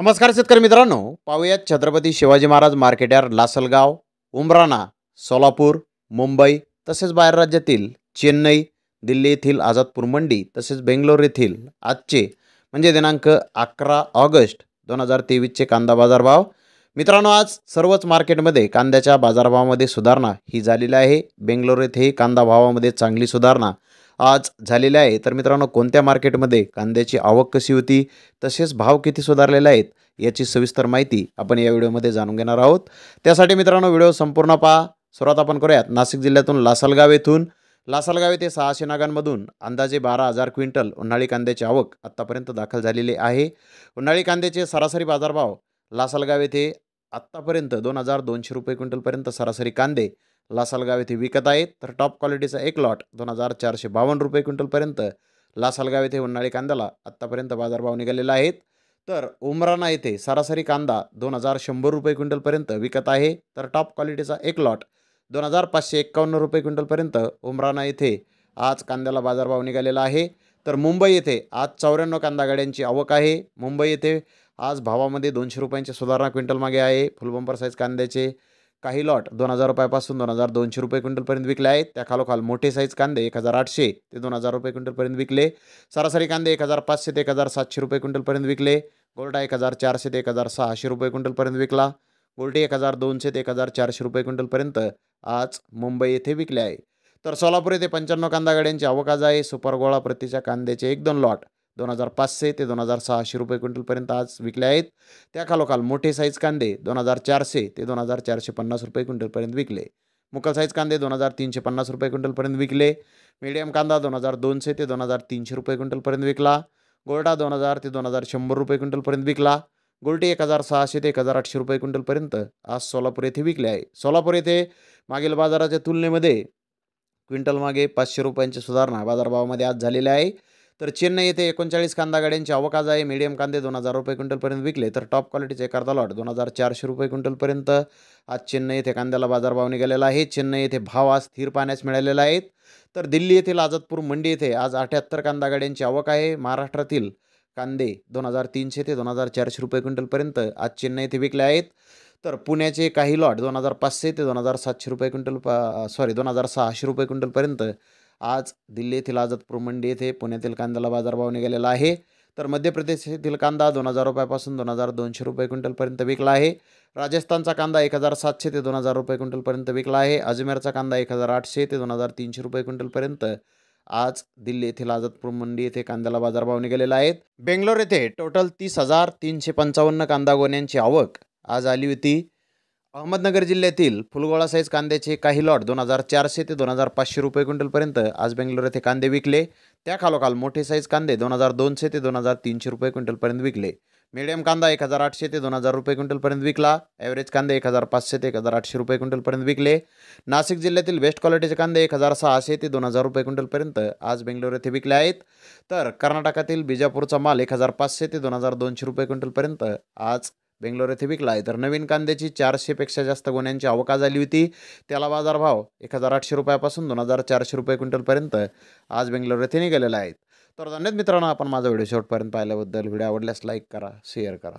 नमस्कार शेतकरी मित्रांनो पाहूयात छत्रपती शिवाजी महाराज मार्केट यार्ड लासलगाव उमराणा सोलापूर मुंबई तसेच बाहेर राज्यातील चेन्नई दिल्ली येथील आझादपूर मंडी तसेच बेंगलोर येथील आजचे म्हणजे दिनांक अकरा ऑगस्ट दोन हजार तेवीसचे कांदा बाजारभाव मित्रांनो आज सर्वच मार्केटमध्ये कांद्याच्या बाजारभावामध्ये सुधारणा ही झालेली आहे बेंगलोर येथेही कांदा भावामध्ये चांगली सुधारणा आज झालेले आहे तर मित्रांनो कोणत्या मार्केटमध्ये कांद्याची आवक कशी होती तसेच भाव किती सुधारलेले आहेत याची सविस्तर माहिती आपण या व्हिडिओमध्ये जाणून घेणार आहोत त्यासाठी मित्रांनो व्हिडिओ संपूर्ण पहा सुरुवात आपण करूयात नाशिक जिल्ह्यातून लासलगाव येथून लासलगाव येथे सहाशे नागांमधून अंदाजे बारा हजार क्विंटल उन्हाळी कांद्याची आवक आत्तापर्यंत दाखल झालेली आहे उन्हाळी कांद्याचे सरासरी बाजारभाव लासलगाव येथे आत्तापर्यंत दोन हजार दोनशे रुपये क्विंटलपर्यंत सरासरी कांदे लासलगाव येथे विकत आहेत तर टॉप क्वालिटीचा एक लॉट दोन हजार चारशे बावन्न रुपये क्विंटलपर्यंत लासलगाव येथे उन्हाळी कांद्याला आत्तापर्यंत बाजारभाव निघालेला आहेत तर उमराणा येथे सरासरी कांदा दोन हजार शंभर रुपये क्विंटलपर्यंत विकत आहे तर टॉप क्वालिटीचा एक लॉट दोन हजार पाचशे एक्कावन्न रुपये क्विंटलपर्यंत उमराणा येथे आज कांद्याला बाजारभाव निघालेला आहे तर मुंबई येथे आज चौऱ्याण्णव कांदा गाड्यांची आवक आहे मुंबई येथे आज भावामध्ये दोनशे रुपयांचे सुधारणा क्विंटल मागे आहे फुलबंपर साईज कांद्याचे काही लॉट दोन हजार रुपयापासून दोन हजार दोनशे रुपये क्विंटलपर्यंत विकले आहेत त्या खालोखाल मोठे साईज कांदे एक हजार आठशे ते दोन हजार रुपये क्विंटलपर्यंत विकले सरासरी कांदे एक हजार पाचशे ते एक हजार सातशे रुपये क्विंटलपर्यंत विकले गोल्डा एक हजार चारशे ते एक हजार सहाशे रुपये क्विंटलपर्यंत विकला गोल्डी एक हजार दोनशे ते एक हजार चारशे रुपये क्विंटलपर्यंत आज मुंबई येथे विकले आहे तर सोलापूर येथे पंच्याण्णव कांदा गाड्यांची आवक आहे सुपर गोळा प्रतीच्या कांद्याचे एक दोन लॉट दोन हजार पाचशे ते दोन हजार सहाशे रुपये क्विंटलपर्यंत आज विकले आहेत त्या खालोखाल मोठे साईज कांदे दोन हजार चारशे ते दोन हजार चारशे पन्नास रुपये क्विंटलपर्यंत विकले मुकल साईज कांदे दोन हजार तीनशे पन्नास रुपये क्विंटलपर्यंत विकले मीडियम कांदा दोन हजार दोनशे ते दोन हजार तीनशे रुपये क्विंटलपर्यंत विकला गोरटा दोन हजार ते दोन हजार शंभर रुपये क्विंटलपर्यंत विकला गोल्टी एक हजार सहाशे ते एक हजार आठशे रुपये क्विंटलपर्यंत आज सोलापूर येथे विकले आहे सोलापूर येथे मागील बाजाराच्या तुलनेमध्ये क्विंटल मागे पाचशे रुपयांची सुधारणा बाजारभावामध्ये आज झालेली आहे तर चेन्नई येथे एकोणचाळीस कांदा गाड्यांची अवकाज आहे मीडियम कांदे दोन हजार रुपये क्विंटलपर्यंत विकले तर टॉप क्वालिटीचे करता लॉट दोन हजार चारशे रुपये क्विंटलपर्यंत आज चेन्नई येथे कांद्याला बाजारभाव निघालेला आहे चेन्नई येथे भाव आज स्थिर पाण्यास मिळालेला आहेत तर दिल्ली येथील आझादपूर मंडी येथे आज अठ्याहत्तर कांदा गाड्यांची आवक आहे महाराष्ट्रातील कांदे दोन हजार तीनशे ते दोन हजार चारशे रुपये क्विंटलपर्यंत आज चेन्नई येथे विकले आहेत तर पुण्याचे काही लॉट दोन हजार पाचशे ते दोन हजार सातशे रुपये क्विंटल सॉरी दोन हजार सहाशे रुपये क्विंटलपर्यंत आज दिल्ली येथील मंडी मंडी येथे पुण्यातील कांद्याला बाजारभाव निघालेला आहे तर मध्य प्रदेश येथील कांदा दोन हजार रुपयापासून दोन हजार दोनशे रुपये क्विंटलपर्यंत विकला आहे राजस्थानचा कांदा एक हजार सातशे ते दोन हजार रुपये क्विंटलपर्यंत विकला आहे अजमेरचा कांदा एक हजार आठशे ते दोन हजार तीनशे रुपये क्विंटलपर्यंत आज दिल्ली येथील आजतपूर मंडी येथे कांद्याला बाजारभाव निघालेला आहेत बेंगलोर येथे टोटल तीस हजार तीनशे पंचावन्न कांदा गोण्यांची आवक आज आली होती अहमदनगर जिल्ह्यातील फुलगोळा साईज कांद्याचे काही लॉट दोन हजार चारशे ते दोन हजार पाचशे रुपये क्विंटलपर्यंत आज बेंगलोर येथे कांदे विकले त्या खालोखाल मोठे साईज कांदे दोन हजार दोनशे ते दोन हजार तीनशे रुपये क्विंटलपर्यंत विकले मिडियम कांदा एक हजार आठशे ते दोन हजार रुपये क्विंटलपर्यंत विकला ॲव्हरेज कांदे एक हजार पाचशे ते एक हजार आठशे रुपये क्विंटलपर्यंत विकले नाशिक जिल्ह्यातील बेस्ट क्वालिटीचे कांदे एक हजार सहाशे ते दोन हजार रुपये क्विंटलपर्यंत आज बेंगलोर येथे विकले आहेत तर कर्नाटकातील बिजापूरचा माल एक हजार पाचशे ते दोन हजार दोनशे रुपये क्विंटलपर्यंत आज बेंगलोर येथे विकला आहे तर नवीन कांद्याची चारशेपेक्षा जास्त गुन्ह्यांची अवका झाली होती त्याला बाजारभाव एक हजार आठशे रुपयापासून दोन हजार चारशे रुपये क्विंटलपर्यंत आज बेंगलोर येथे निघालेला आहेत तर धन्यवाद मित्रांनो आपण माझा व्हिडिओ शेवटपर्यंत पाहिल्याबद्दल व्हिडिओ आवडल्यास लाईक करा शेअर करा